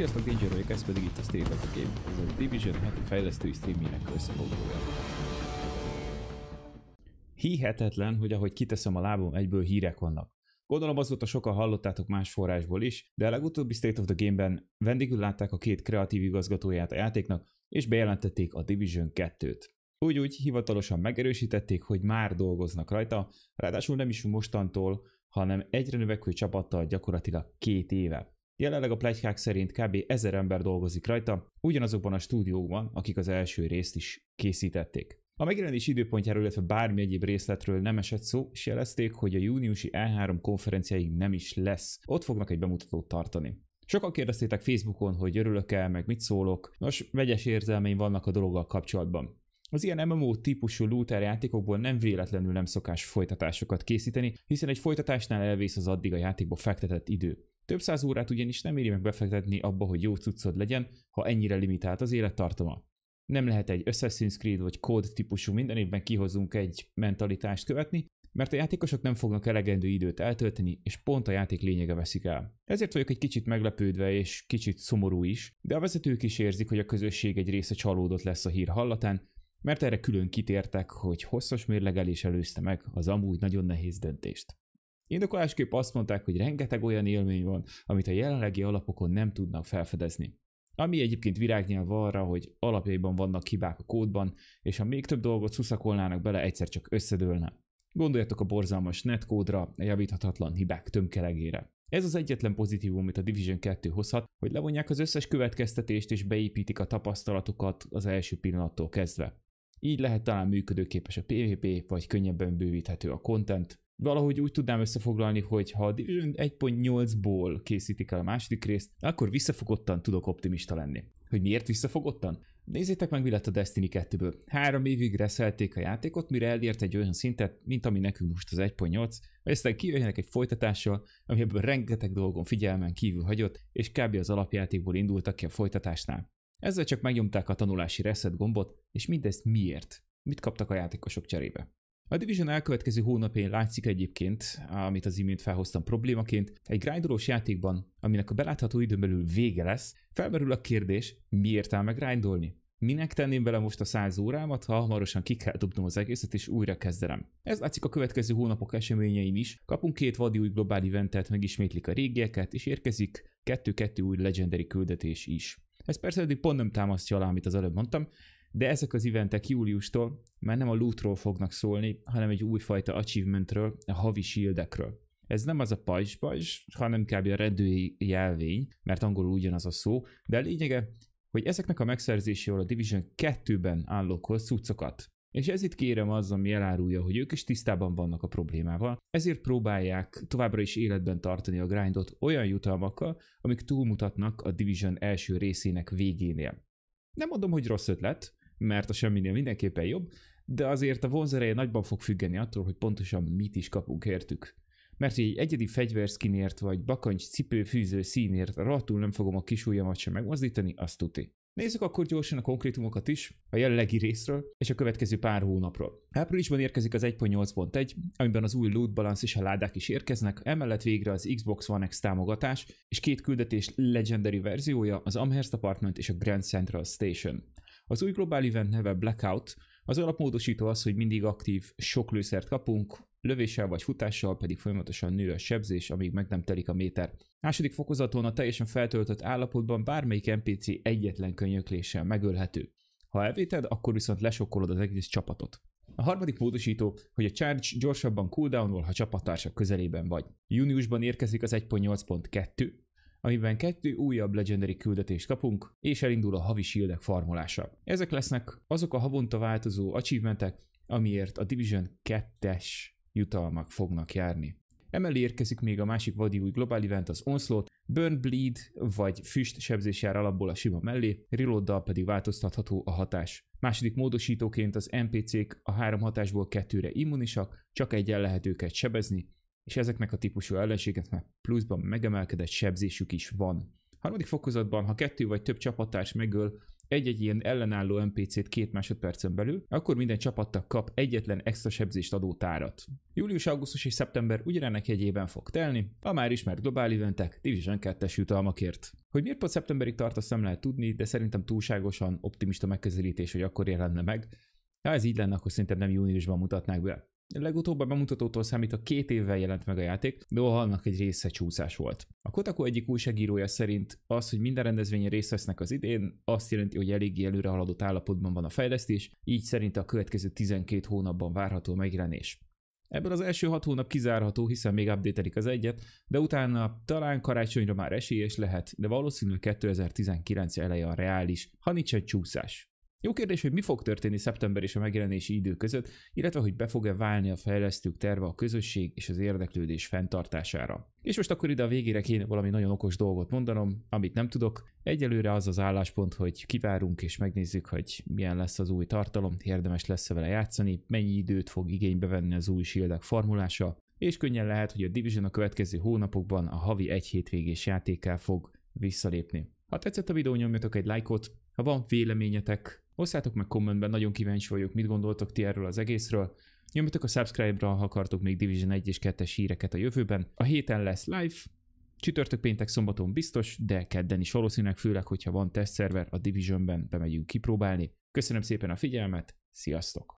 Sziasztok, Danger vagyok, ez pedig itt a State of the Game, ez a Division heti fejlesztői streamének összefoglalója. Hihetetlen, hogy ahogy kiteszem a lábom, egyből hírek vannak. Gondolom azóta sokan hallottátok más forrásból is, de a legutóbbi State of the Game-ben vendégül látták a két kreatív igazgatóját a játéknak, és bejelentették a Division 2-t. Úgy-úgy hivatalosan megerősítették, hogy már dolgoznak rajta, ráadásul nem is mostantól, hanem egyre növekvő csapattal gyakorlatilag két éve. Jelenleg a plegykák szerint kb. ezer ember dolgozik rajta, ugyanazokban a stúdióban, akik az első részt is készítették. A megjelenés időpontjáról, illetve bármi egyéb részletről nem esett szó, és jelezték, hogy a júniusi E3 konferenciáig nem is lesz. Ott fognak egy bemutatót tartani. Sokan kérdeztétek Facebookon, hogy örülök-e, meg mit szólok. Nos, vegyes érzelmeim vannak a dologgal kapcsolatban. Az ilyen MMO típusú looter játékokból nem véletlenül nem szokás folytatásokat készíteni, hiszen egy folytatásnál elvész az addig a játékba fektetett idő. Több száz órát ugyanis nem éri meg befektetni abba, hogy jó cuccod legyen, ha ennyire limitált az élettartama. Nem lehet egy Assassin's Creed vagy Code típusú minden évben kihozunk egy mentalitást követni, mert a játékosok nem fognak elegendő időt eltölteni, és pont a játék lényege veszik el. Ezért vagyok egy kicsit meglepődve és kicsit szomorú is, de a vezetők is érzik, hogy a közösség egy része csalódott lesz a hír hallatán, mert erre külön kitértek, hogy hosszas mérlegelés előzte meg az amúgy nagyon nehéz döntést. Indokolásképp azt mondták, hogy rengeteg olyan élmény van, amit a jelenlegi alapokon nem tudnak felfedezni. Ami egyébként virágnyelv arra, hogy alapjaiban vannak hibák a kódban, és ha még több dolgot szuszakolnának bele, egyszer csak összedőlne. Gondoljatok a borzalmas netkódra, a javíthatatlan hibák tömkelegére. Ez az egyetlen pozitívum, amit a Division 2 hozhat, hogy levonják az összes következtetést és beépítik a tapasztalatokat az első pillanattól kezdve. Így lehet talán működőképes a PvP, vagy könnyebben bővíthető a content, valahogy úgy tudnám összefoglalni, hogy ha 1.8-ból készítik el a második részt, akkor visszafogottan tudok optimista lenni. Hogy miért visszafogottan? Nézzétek meg, mi lett a Destiny 2-ből. Három évig reszelték a játékot, mire elért egy olyan szintet, mint ami nekünk most az 1.8, vagy aztán kijöjjenek egy folytatással, ami ebből rengeteg dolgon figyelmen kívül hagyott, és kb. az alapjátékból indultak ki a folytatásnál. Ezzel csak megnyomták a tanulási reset gombot, és mindezt miért? Mit kaptak a játékosok cserébe? A Division elkövetkező hónapén látszik egyébként, amit az imént felhoztam problémaként, egy grindolós játékban, aminek a belátható időn belül vége lesz, felmerül a kérdés, miért áll meg grindolni? Minek tenném bele most a 100 órámat, ha hamarosan ki kell dobnom az egészet és újra kezdenem? Ez látszik a következő hónapok eseményein is. Kapunk két vadi új globál eventet, megismétlik a régieket, és érkezik kettő-kettő új legendary küldetés is. Ez persze eddig pont nem támasztja alá, amit az előbb mondtam, de ezek az eventek júliustól már nem a lootról fognak szólni, hanem egy újfajta achievementről, a havi shieldekről. Ez nem az a pajzs hanem kb. a rendőri jelvény, mert angolul ugyanaz a szó, de a lényege, hogy ezeknek a megszerzéséről a Division 2-ben állókhoz cuccokat. És ez itt kérem az, ami elárulja, hogy ők is tisztában vannak a problémával, ezért próbálják továbbra is életben tartani a grindot olyan jutalmakkal, amik túlmutatnak a Division első részének végénél. Nem mondom, hogy rossz ötlet, mert a semminél mindenképpen jobb, de azért a vonzereje nagyban fog függeni attól, hogy pontosan mit is kapunk értük. Mert egy egyedi fegyverszkinért vagy bakancs cipőfűző színért rohadtul nem fogom a kis ujjamat sem megmozdítani, azt tuti. Nézzük akkor gyorsan a konkrétumokat is, a jelenlegi részről és a következő pár hónapról. Áprilisban érkezik az 1.8.1, amiben az új loot balance és a ládák is érkeznek, emellett végre az Xbox One X támogatás és két küldetés legendary verziója, az Amherst Apartment és a Grand Central Station. Az új globál event neve Blackout, az alapmódosító az, hogy mindig aktív sok lőszert kapunk, lövéssel vagy futással pedig folyamatosan nő a sebzés, amíg meg nem telik a méter. Második fokozaton a teljesen feltöltött állapotban bármelyik NPC egyetlen könyökléssel megölhető. Ha elvéted, akkor viszont lesokkolod az egész csapatot. A harmadik módosító, hogy a charge gyorsabban cooldownol, ha csapattársak közelében vagy. Júniusban érkezik az 1.8.2, amiben kettő újabb legendary küldetést kapunk, és elindul a havi shieldek farmolása. Ezek lesznek azok a havonta változó achievementek, amiért a Division 2-es jutalmak fognak járni. Emellé érkezik még a másik vadi új globál event, az Onslaught, Burn Bleed vagy füst sebzés jár alapból a sima mellé, reloaddal pedig változtatható a hatás. Második módosítóként az NPC-k a három hatásból kettőre immunisak, csak egyen lehet őket sebezni, és ezeknek a típusú ellenségeknek pluszban megemelkedett sebzésük is van. Harmadik fokozatban, ha kettő vagy több csapattárs megöl egy-egy ilyen ellenálló NPC-t két másodpercen belül, akkor minden csapattak kap egyetlen extra sebzést adó tárat. Július, augusztus és szeptember ugyanennek jegyében fog telni, a már ismert globál eventek Division 2-es jutalmakért. Hogy miért pont szeptemberig tart, azt nem lehet tudni, de szerintem túlságosan optimista megközelítés, hogy akkor jelenne meg. Ha ez így lenne, akkor szerintem nem júniusban mutatnák be. Legutóbb a bemutatótól számít a két évvel jelent meg a játék, de annak egy része csúszás volt. A Kotaku egyik újságírója szerint az, hogy minden rendezvényen részt vesznek az idén, azt jelenti, hogy eléggé előre haladott állapotban van a fejlesztés, így szerint a következő 12 hónapban várható megjelenés. Ebből az első hat hónap kizárható, hiszen még update az egyet, de utána talán karácsonyra már esélyes lehet, de valószínűleg 2019 eleje a reális, ha nincs egy csúszás. Jó kérdés, hogy mi fog történni szeptember és a megjelenési idő között, illetve hogy be fog-e válni a fejlesztők terve a közösség és az érdeklődés fenntartására. És most akkor ide a végére kéne valami nagyon okos dolgot mondanom, amit nem tudok. Egyelőre az az álláspont, hogy kivárunk és megnézzük, hogy milyen lesz az új tartalom, érdemes lesz -e vele játszani, mennyi időt fog igénybe venni az új shieldek formulása, és könnyen lehet, hogy a Division a következő hónapokban a havi egy hétvégés játékká fog visszalépni. Ha tetszett a videó, nyomjatok egy lájkot, ha van véleményetek Osszátok meg kommentben, nagyon kíváncsi vagyok, mit gondoltok ti erről az egészről. Nyomjatok a subscribe-ra, ha akartok még Division 1 és 2-es híreket a jövőben. A héten lesz live, Csütörtök, péntek, szombaton biztos, de kedden is valószínűleg, főleg, hogyha van szerver, a Divisionben, bemegyünk kipróbálni. Köszönöm szépen a figyelmet, sziasztok!